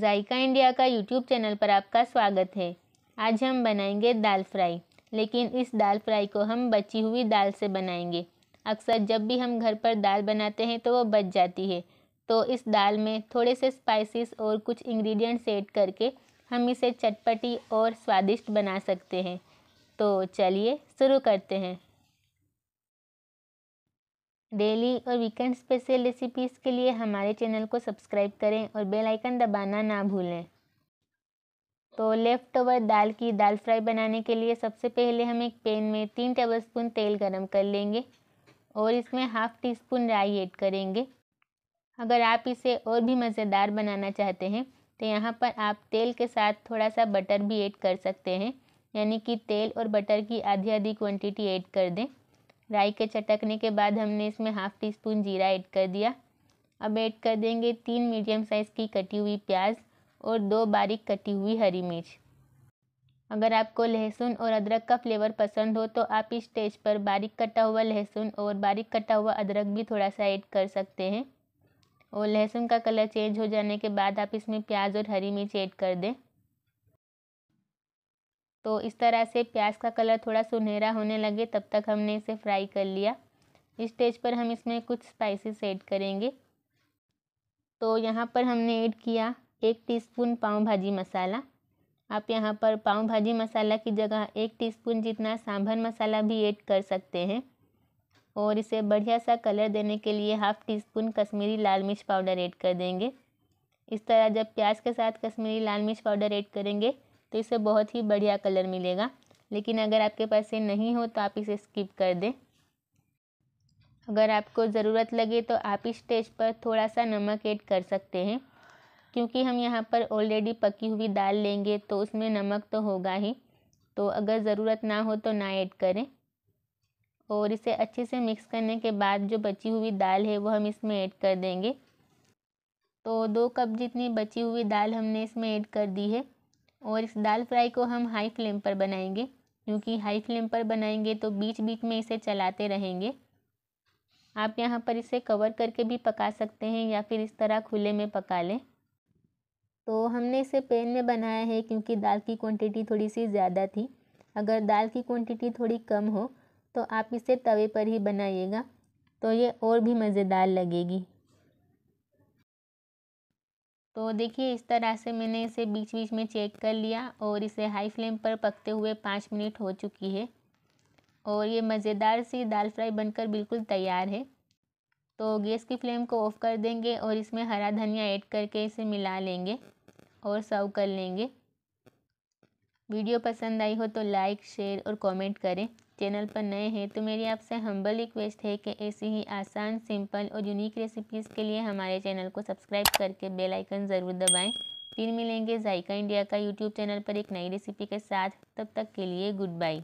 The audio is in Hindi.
जायका इंडिया का यूट्यूब चैनल पर आपका स्वागत है आज हम बनाएंगे दाल फ्राई लेकिन इस दाल फ्राई को हम बची हुई दाल से बनाएंगे अक्सर जब भी हम घर पर दाल बनाते हैं तो वो बच जाती है तो इस दाल में थोड़े से स्पाइसेस और कुछ इंग्रेडिएंट्स ऐड करके हम इसे चटपटी और स्वादिष्ट बना सकते हैं तो चलिए शुरू करते हैं डेली और वीकेंड स्पेशल रेसिपीज़ के लिए हमारे चैनल को सब्सक्राइब करें और बेल आइकन दबाना ना भूलें तो लेफ़्ट ओवर दाल की दाल फ्राई बनाने के लिए सबसे पहले हम एक पैन में तीन टेबलस्पून तेल गरम कर लेंगे और इसमें हाफ़ टी स्पून राई ऐड करेंगे अगर आप इसे और भी मज़ेदार बनाना चाहते हैं तो यहाँ पर आप तेल के साथ थोड़ा सा बटर भी ऐड कर सकते हैं यानी कि तेल और बटर की आधी आधी क्वांटिटी ऐड कर दें राई के चटकने के बाद हमने इसमें हाफ़ टी स्पून जीरा ऐड कर दिया अब ऐड कर देंगे तीन मीडियम साइज़ की कटी हुई प्याज और दो बारीक कटी हुई हरी मिर्च अगर आपको लहसुन और अदरक का फ्लेवर पसंद हो तो आप इस स्टेज पर बारीक कटा हुआ लहसुन और बारीक कटा हुआ अदरक भी थोड़ा सा ऐड कर सकते हैं और लहसुन का कलर चेंज हो जाने के बाद आप इसमें प्याज और हरी मिर्च ऐड कर दें तो इस तरह से प्याज का कलर थोड़ा सुनहरा होने लगे तब तक हमने इसे फ्राई कर लिया इस स्टेज पर हम इसमें कुछ स्पाइसेस ऐड करेंगे तो यहाँ पर हमने ऐड किया एक टीस्पून पाव भाजी मसाला आप यहाँ पर पाव भाजी मसाला की जगह एक टीस्पून जितना सांभर मसाला भी ऐड कर सकते हैं और इसे बढ़िया सा कलर देने के लिए हाफ़ टी स्पून कश्मीरी लाल मिर्च पाउडर ऐड कर देंगे इस तरह जब प्याज के साथ कश्मीरी लाल मिर्च पाउडर ऐड करेंगे तो इसे बहुत ही बढ़िया कलर मिलेगा लेकिन अगर आपके पास ये नहीं हो तो आप इसे स्किप कर दें अगर आपको ज़रूरत लगे तो आप इस स्टेज पर थोड़ा सा नमक ऐड कर सकते हैं क्योंकि हम यहाँ पर ऑलरेडी पकी हुई दाल लेंगे तो उसमें नमक तो होगा ही तो अगर ज़रूरत ना हो तो ना ऐड करें और इसे अच्छे से मिक्स करने के बाद जो बची हुई दाल है वो हम इसमें ऐड कर देंगे तो दो कप जितनी बची हुई दाल हमने इसमें ऐड कर दी है और इस दाल फ्राई को हम हाई फ्लेम पर बनाएंगे क्योंकि हाई फ्लेम पर बनाएंगे तो बीच बीच में इसे चलाते रहेंगे आप यहाँ पर इसे कवर करके भी पका सकते हैं या फिर इस तरह खुले में पका लें तो हमने इसे पैन में बनाया है क्योंकि दाल की क्वांटिटी थोड़ी सी ज़्यादा थी अगर दाल की क्वांटिटी थोड़ी कम हो तो आप इसे तवे पर ही बनाइएगा तो ये और भी मज़ेदार लगेगी तो देखिए इस तरह से मैंने इसे बीच बीच में चेक कर लिया और इसे हाई फ्लेम पर पकते हुए पाँच मिनट हो चुकी है और ये मज़ेदार सी दाल फ्राई बनकर बिल्कुल तैयार है तो गैस की फ्लेम को ऑफ़ कर देंगे और इसमें हरा धनिया ऐड करके इसे मिला लेंगे और सर्व कर लेंगे वीडियो पसंद आई हो तो लाइक शेयर और कमेंट करें चैनल पर नए हैं तो मेरी आपसे हम्बल रिक्वेस्ट है कि ऐसी ही आसान सिंपल और यूनिक रेसिपीज़ के लिए हमारे चैनल को सब्सक्राइब करके बेल आइकन ज़रूर दबाएं फिर मिलेंगे जायका इंडिया का यूट्यूब चैनल पर एक नई रेसिपी के साथ तब तक के लिए गुड बाय